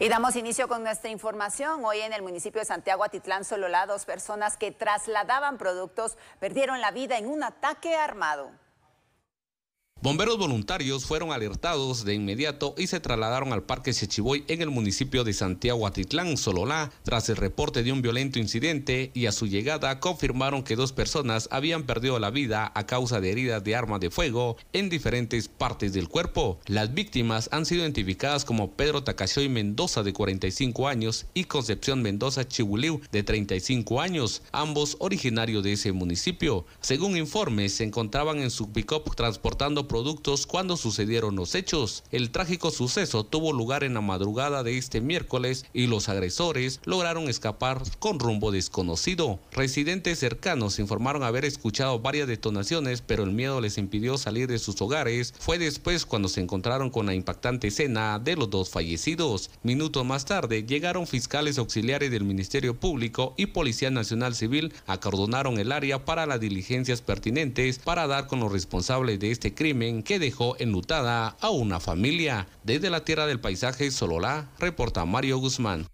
Y damos inicio con nuestra información. Hoy en el municipio de Santiago Atitlán Sololá, dos personas que trasladaban productos perdieron la vida en un ataque armado. Bomberos voluntarios fueron alertados de inmediato y se trasladaron al Parque Chechiboy en el municipio de Santiago Atitlán, Sololá, tras el reporte de un violento incidente y a su llegada confirmaron que dos personas habían perdido la vida a causa de heridas de arma de fuego en diferentes partes del cuerpo. Las víctimas han sido identificadas como Pedro y Mendoza de 45 años y Concepción Mendoza Chibuliu de 35 años, ambos originarios de ese municipio. Según informes, se encontraban en su pick transportando productos cuando sucedieron los hechos. El trágico suceso tuvo lugar en la madrugada de este miércoles y los agresores lograron escapar con rumbo desconocido. Residentes cercanos informaron haber escuchado varias detonaciones, pero el miedo les impidió salir de sus hogares. Fue después cuando se encontraron con la impactante escena de los dos fallecidos. Minutos más tarde llegaron fiscales auxiliares del Ministerio Público y Policía Nacional Civil, acordonaron el área para las diligencias pertinentes para dar con los responsables de este crimen que dejó enlutada a una familia. Desde la tierra del paisaje solola reporta Mario Guzmán.